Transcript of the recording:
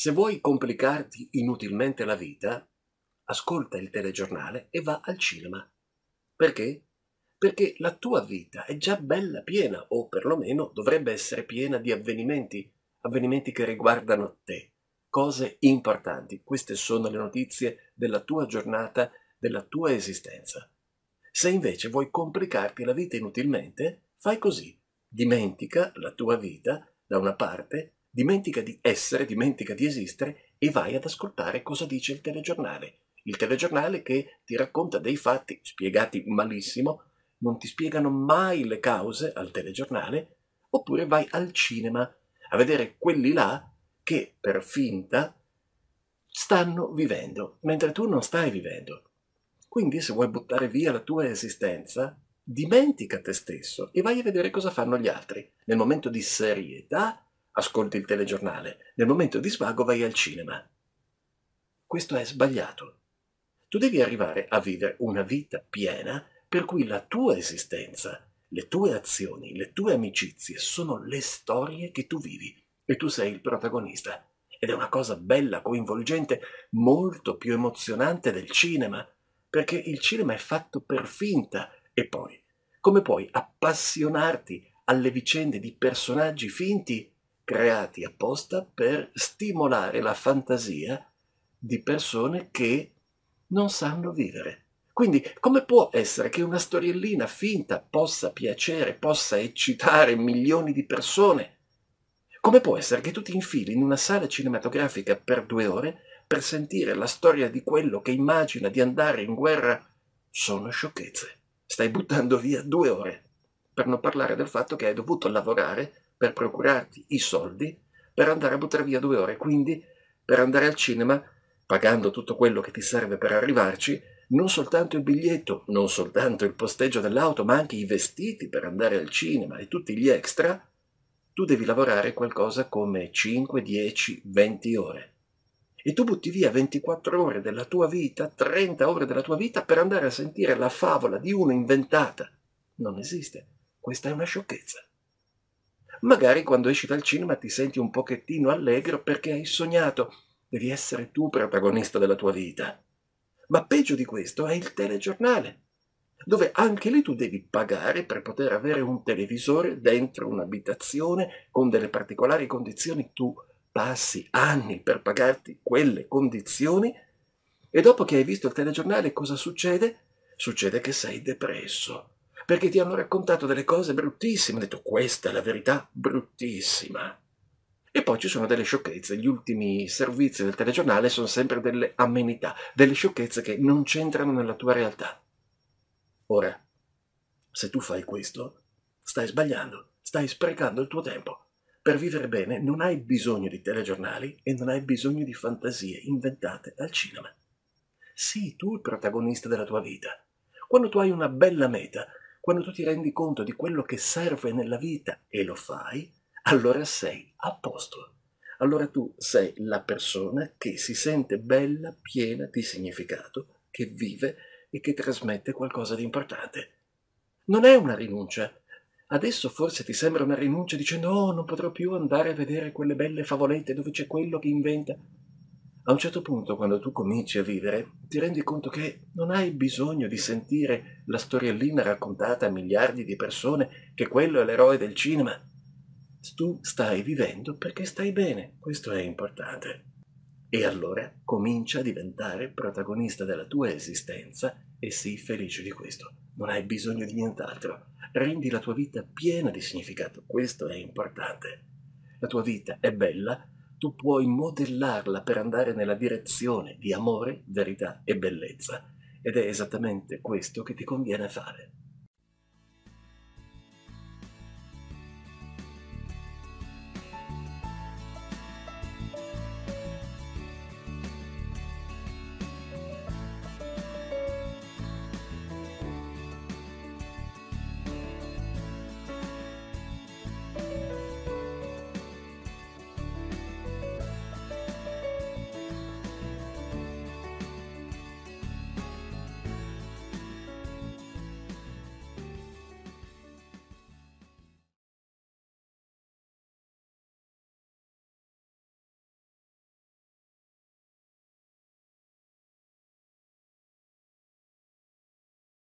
Se vuoi complicarti inutilmente la vita, ascolta il telegiornale e va al cinema. Perché? Perché la tua vita è già bella piena, o perlomeno dovrebbe essere piena di avvenimenti, avvenimenti che riguardano te, cose importanti. Queste sono le notizie della tua giornata, della tua esistenza. Se invece vuoi complicarti la vita inutilmente, fai così. Dimentica la tua vita da una parte dimentica di essere, dimentica di esistere e vai ad ascoltare cosa dice il telegiornale. Il telegiornale che ti racconta dei fatti spiegati malissimo, non ti spiegano mai le cause al telegiornale, oppure vai al cinema a vedere quelli là che per finta stanno vivendo, mentre tu non stai vivendo. Quindi se vuoi buttare via la tua esistenza, dimentica te stesso e vai a vedere cosa fanno gli altri. Nel momento di serietà ascolti il telegiornale, nel momento di svago vai al cinema. Questo è sbagliato. Tu devi arrivare a vivere una vita piena per cui la tua esistenza, le tue azioni, le tue amicizie sono le storie che tu vivi e tu sei il protagonista. Ed è una cosa bella, coinvolgente, molto più emozionante del cinema, perché il cinema è fatto per finta. E poi, come puoi appassionarti alle vicende di personaggi finti creati apposta per stimolare la fantasia di persone che non sanno vivere. Quindi come può essere che una storiellina finta possa piacere, possa eccitare milioni di persone? Come può essere che tu ti infili in una sala cinematografica per due ore per sentire la storia di quello che immagina di andare in guerra? Sono sciocchezze. Stai buttando via due ore. Per non parlare del fatto che hai dovuto lavorare per procurarti i soldi per andare a buttare via due ore, quindi per andare al cinema, pagando tutto quello che ti serve per arrivarci, non soltanto il biglietto, non soltanto il posteggio dell'auto, ma anche i vestiti per andare al cinema e tutti gli extra, tu devi lavorare qualcosa come 5, 10, 20 ore. E tu butti via 24 ore della tua vita, 30 ore della tua vita per andare a sentire la favola di uno inventata. Non esiste. Questa è una sciocchezza. Magari quando esci dal cinema ti senti un pochettino allegro perché hai sognato. Devi essere tu protagonista della tua vita. Ma peggio di questo è il telegiornale, dove anche lì tu devi pagare per poter avere un televisore dentro un'abitazione con delle particolari condizioni. Tu passi anni per pagarti quelle condizioni e dopo che hai visto il telegiornale cosa succede? Succede che sei depresso perché ti hanno raccontato delle cose bruttissime, hanno detto questa è la verità bruttissima. E poi ci sono delle sciocchezze, gli ultimi servizi del telegiornale sono sempre delle amenità, delle sciocchezze che non c'entrano nella tua realtà. Ora, se tu fai questo, stai sbagliando, stai sprecando il tuo tempo. Per vivere bene non hai bisogno di telegiornali e non hai bisogno di fantasie inventate al cinema. Sii tu il protagonista della tua vita. Quando tu hai una bella meta, quando tu ti rendi conto di quello che serve nella vita e lo fai, allora sei a posto. Allora tu sei la persona che si sente bella, piena di significato, che vive e che trasmette qualcosa di importante. Non è una rinuncia. Adesso forse ti sembra una rinuncia dicendo oh, non potrò più andare a vedere quelle belle favolette dove c'è quello che inventa. A un certo punto, quando tu cominci a vivere, ti rendi conto che non hai bisogno di sentire la storiellina raccontata a miliardi di persone che quello è l'eroe del cinema. Tu stai vivendo perché stai bene, questo è importante. E allora comincia a diventare protagonista della tua esistenza e sii felice di questo. Non hai bisogno di nient'altro. Rendi la tua vita piena di significato, questo è importante. La tua vita è bella tu puoi modellarla per andare nella direzione di amore, verità e bellezza. Ed è esattamente questo che ti conviene fare.